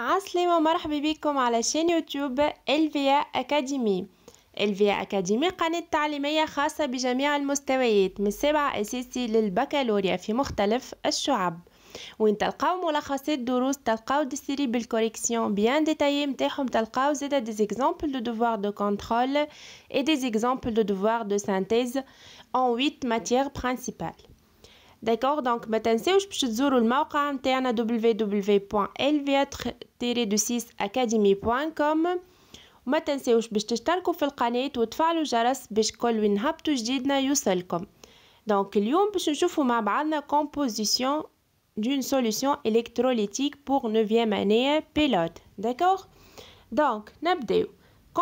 عسلامة ومرحبا بكم على شين يوتيوب الفيا اكاديمي الفيا اكاديمي قناة تعليمية خاصة بجميع المستويات من السابعة اساسي للبكالوريا في مختلف الشعب وين تلقاو ملخصات دروس تلقاو دي سيري بالكوريكسيون بيان ديتايي نتاعهم تلقاو زادا دي زيكزامبل دو دوفوار دو كونترول اي دي زيكزامبل دو دوفوار دو سانتيز اون 8 ماتيير برينسيبال D'accord Donc, mettez-vous pour visiter le site web www.lv-6academy.com وما تنساوش باش تشتركوا في القناة وتفعلوا الجرس باش كل وين vous جديدنا يوصلكم دونك اليوم باش نشوفوا مع une composition d'une solution électrolytique pour 9e année euh, pilote. D'accord Donc, نبداو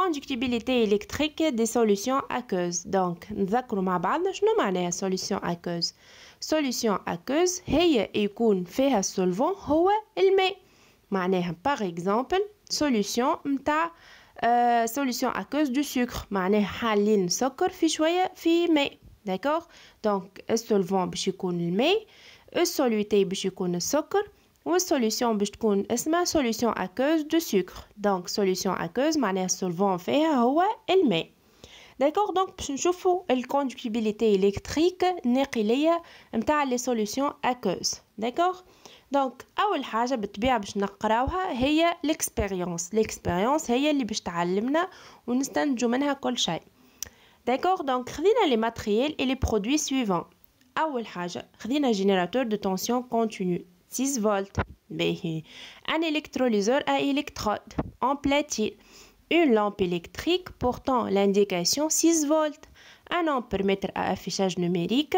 conductibilité électrique des solutions aqueuses. Donc, نذكروا مع بعضنا شنو une solution aqueuse. Solution aqueuse هي يكون فيها solvant هو الماء. معناها par exemple solution متاع euh, solution aqueuse du sucre. معناها حالين سكر في dans في ماء. D'accord Donc, السولفون باش يكون الماء. soluté, باش يكون السكر. Une la solution solution aqueuse de sucre. Donc, solution aqueuse, cest à solvant qui est le D'accord Donc, on va voir la conduitabilité électrique de les solutions aqueuses. D'accord Donc, la première chose que nous c'est l'expérience. L'expérience, c'est ce qui nous allons et nous de D'accord Donc, nous avons les matériaux et les produits suivants. La première nous avons générateur de tension continue. 6 volts. Euh, un électrolyseur à électrode en platine. Une lampe électrique portant l'indication 6 volts. Un ampèremètre à affichage numérique.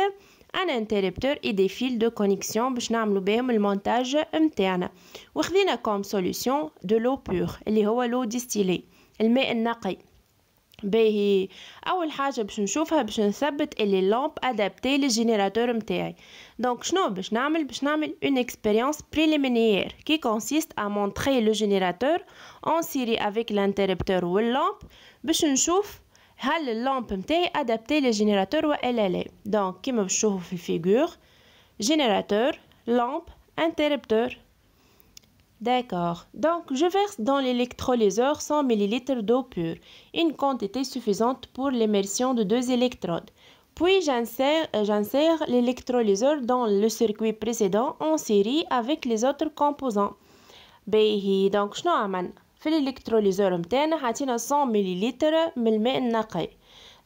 Un interrupteur et des fils de connexion pour faire le montage. interne. Nous comme solution de l'eau pure, l'eau distillée, le naqi. باهي اول حاجه باش نشوفها باش نثبت اللي لامب ادابتي للجينيراتور متاعي دونك شنو باش نعمل باش نعمل اون اكسبيريونس بريليمينير كي كونسيست ا مونتري لو جينيراتور اون سيري افيك لانتربتور واللامب باش نشوف هل اللامب متاعي ادابتي للجينيراتور والا لا دونك كيما باش تشوفوا في الفيغور جينيراتور لامب انتربتور D'accord. Donc, je verse dans l'électrolyseur 100 ml d'eau pure, une quantité suffisante pour l'immersion de deux électrodes. Puis, euh, j'insère l'électrolyseur dans le circuit précédent en série avec les autres composants. donc donc شنو 100 ml d'eau une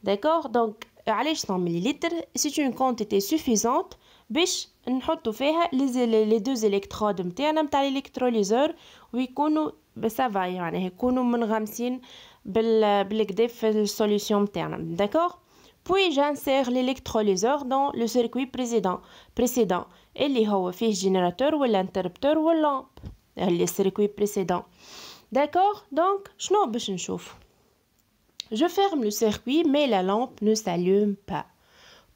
D'accord. Donc, 100 euh, ml C'est une quantité suffisante. باش نحطوا فيها لي دو الكترود نتاعنا نتاع الالكتروليزور ويكونوا سافا ben, يعني يكونوا منغمسين بالكدا في السوليسيون نتاعنا داكوغ Puis j'insère l'électrolyseur dans le circuit précédent, précédent y a فيه générateur ou l'interrupteur interrupteur la lampe le circuit précédent. D'accord Donc, شنو باش نشوف Je ferme le circuit mais la lampe ne s'allume pas.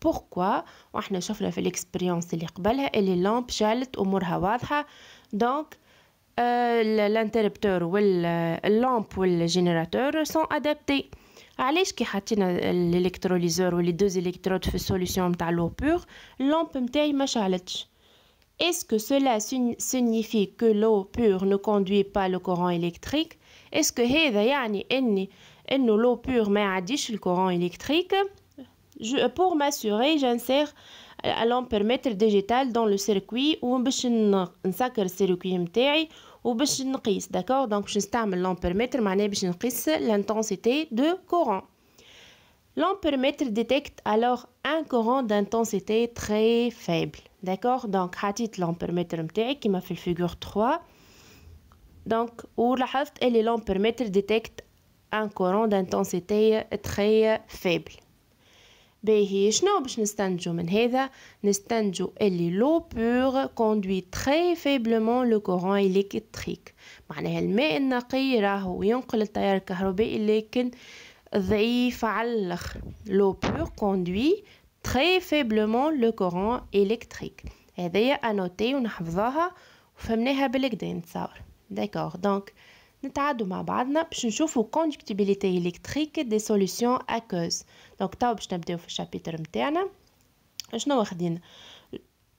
بوركوا وإحنا شفنا في الاكسبيريونس اللي قبلها اللي اللامب شالت أمورها واضحة دونك الانتربتور واللامب والجينيراتور سون ادابتي علاش كي حطينا الالكتروليزور ولي دوز الكترود في السوليسيون تاع لو بور اللامب نتاعي ما شالتش Est-ce que cela signifie que l'eau pure ne conduit pas le courant électrique Est-ce que يعني l'eau pure ne conduit pas le courant électrique Euh, pour m'assurer, j'insère euh, l'ampèremètre digital dans le circuit ou un نسكر circuit نتاعي est d'accord. Donc je باش l'ampèremètre mais معناه l'intensité de courant L'ampèremètre détecte alors un courant d'intensité très faible. D'accord Donc, حطيت qui qui m'a fait figure 3. Donc, elle اللي l'ampèremètre détecte un courant d'intensité très faible. باهي شنو باش نستنتجو من هذا نستنتجو اللي لو بور كوندوي تري فيبلمون لو كورون الكتريك معناها الماء النقي راهو ينقل التيار الكهربائي لكن ضعيف على الاخر لو بور كوندوي تري فيبلمون لو كورون الكتريك هذايا انوتي ونحفظوها وفهمناها بالكدا نتصور داكور دونك نتعادو مع بعضنا باش نشوفو كونديكتيبيليتي الكتريك دي سوليسيون اكوز Donc ta on commence le chapitre interne ce pas a ce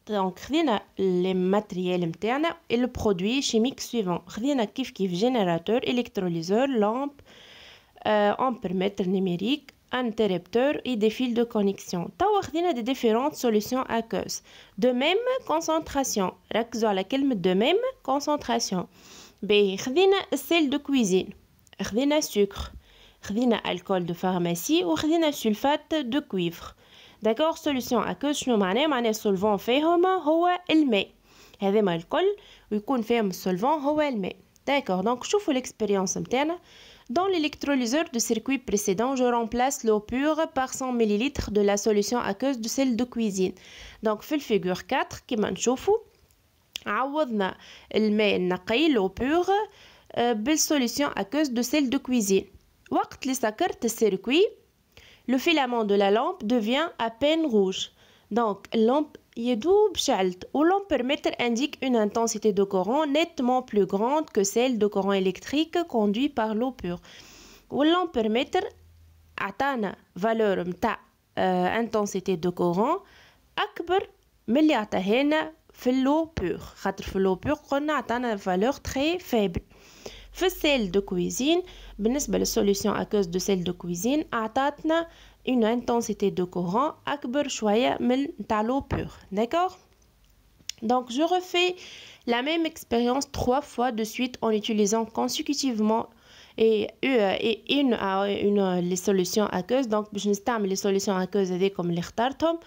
qu'on a les matériaux et le produit chimique suivant gardé qui générateur électrolyseur lampe euh, ampèremètre numérique interrupteur et des fils de connexion on a des différentes solutions cause. de même concentration rappelez à la de même concentration ben on sel de cuisine on a sucre on a de l'alcool de pharmacie ou de sulfate de cuivre. D'accord La solution à cause de ce un solvant qui est le maï. alcool l'alcool qui est un solvant qui est le D'accord Donc, regardez l'expérience maintenant. Dans l'électrolyseur du circuit précédent, je remplace l'eau pure par 100 ml de la solution à cause de celle de cuisine. Donc, dans la figure 4, comme vous l'avez vu, on l'eau pure belle euh, la solution à cause de celle de cuisine les circuit est fermé, le filament de la lampe devient à peine rouge. Donc, l'ampèremètre indique une intensité de courant nettement plus grande que celle de courant électrique conduit par l'eau pure. L'ampèremètre permettre une valeur de euh, intensité de courant akbar milliatahena l'eau pur, pur connat une valeur très faible celle de cuisine. Bien sûr, belle solution à cause de sel de cuisine a atteint une intensité de courant à cause de choyer de l'eau pure. D'accord Donc, je refais la même expérience trois fois de suite en utilisant consécutivement et euh, une à une les solutions aqueuses. Donc, je tampe les solutions aqueuses avec comme l'hydrogène,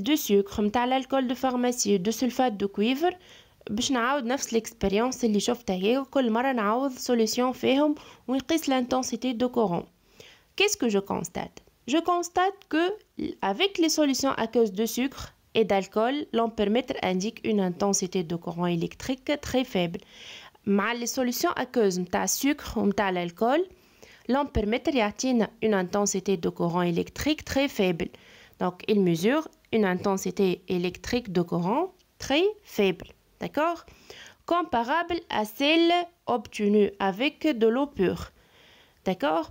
du sucre, de l'alcool de pharmacie, de sulfate de cuivre l'expérience نعاود نفس الاكسبيريونس اللي شفتها a et qui l'intensité du courant, qu'est-ce que je constate je constate que avec les solutions aqueuses de sucre et d'alcool l'ampèremètre indique une intensité de courant électrique très faible Mais les solutions aqueuses de sucre et d'alcool, l'ampèremètre atteint une intensité de courant électrique très faible donc il mesure une intensité électrique de courant très faible d'accord Comparable à celle obtenue avec de l'eau pure, d'accord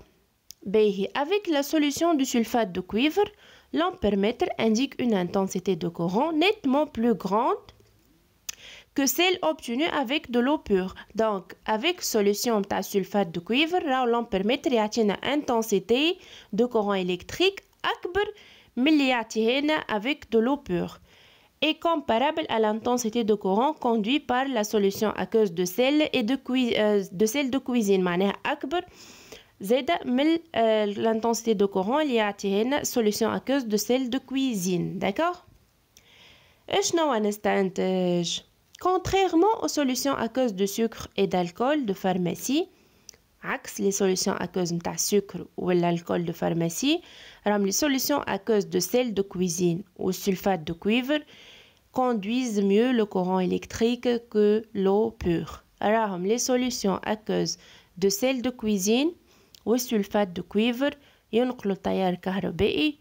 Avec la solution du sulfate de cuivre, l'ampèremètre indique une intensité de courant nettement plus grande que celle obtenue avec de l'eau pure. Donc, avec solution de sulfate de cuivre, l'ampèremètre indique une intensité de courant électrique akbar obtenue avec de l'eau pure est comparable à l'intensité de courant conduit par la solution à cause de sel et de, euh, de, sel de cuisine معناها أكبر زائد l'intensité de courant à la solution aqueuse de sel de cuisine d'accord شنو نستنتج Contrairement aux solutions à cause de sucre et d'alcool de pharmacie, les solutions à cause du sucre ou de l'alcool de pharmacie, les solutions à cause de sel de cuisine ou sulfate de cuivre conduisent mieux le courant électrique que l'eau pure Les solutions solutions à cause de sel de cuisine ou sulfate de cuivre ينقلوا التيار الكهربائي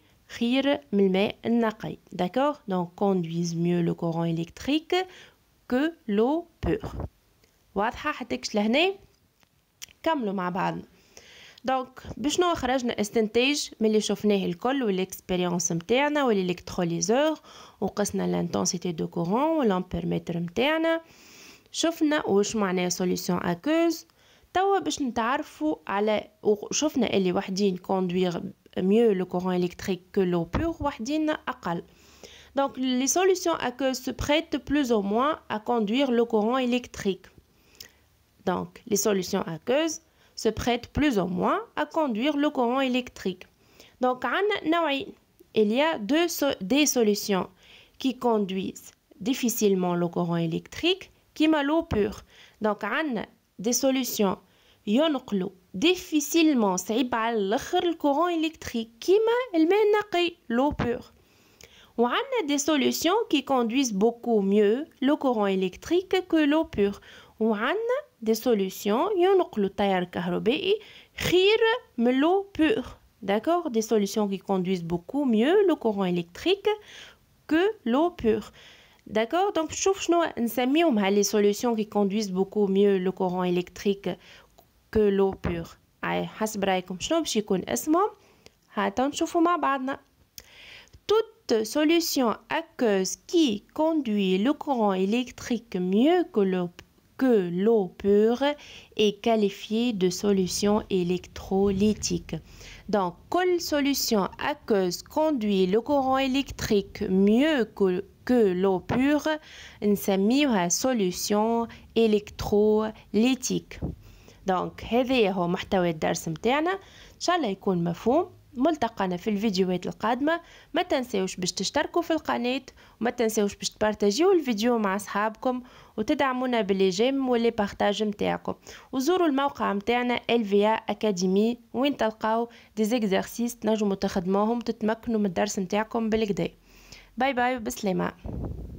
d'accord donc conduisent mieux le courant électrique que l'eau pure واضحه كملوا مع بعضنا دونك بشنو خرجنا استنتاج من اللي شفناه الكل والاكسبيريونس نتاعنا والالكتروليزور وقسنا لانتنسيتي دو كورون والامبيرمتر نتاعنا شفنا واش معناه سوليسيون اكوز توا باش نتعرفوا على وشفنا اللي وحدين كوندوير ميو mieux le courant électrique que l'eau pure, Donc les solutions aqueuses se prêtent بلوز او موان ا كوندوير لو كورون الكتريك Donc, les solutions aqueuses se prêtent plus ou moins à conduire le courant électrique. Donc, il y a deux, des solutions qui conduisent difficilement le courant électrique, qui m'a l'eau pure. Donc, des solutions a difficilement le le courant électrique, qui l'eau pure des solutions qui conduisent beaucoup mieux le courant électrique que l'eau pure des solutions ينقل التيار الكهربائي خير من l'eau pure d'accord des solutions qui conduisent beaucoup mieux le courant électrique que l'eau pure d'accord donc شوف شنو les solutions qui conduisent beaucoup mieux le courant électrique que l'eau pure هاي حسب شنو باش يكون اسمهم هاتا نشوفوا مع بعضنا toute solution aqueuse qui conduit le courant électrique mieux que l'eau que l'eau pure est qualifiée de solution électrolytique. Donc, quelle solution aqueuse conduit le courant électrique mieux que, l'eau pure نسميها solution électrolytique. Donc, c'est هو محتوى الدرس متاعنا. إن شاء الله ملتقانا في الفيديوهات القادمة ما تنساوش باش تشتركوا في القناة وما تنساوش باش تبارتاجيو الفيديو مع أصحابكم وتدعمونا باللي جيم واللي بارتاج متاعكم وزوروا الموقع متاعنا الفيا اكاديمي وين تلقاو دي زيكزارسيس تنجموا تخدموهم تتمكنوا من الدرس متاعكم بالكدا باي باي وبسلامة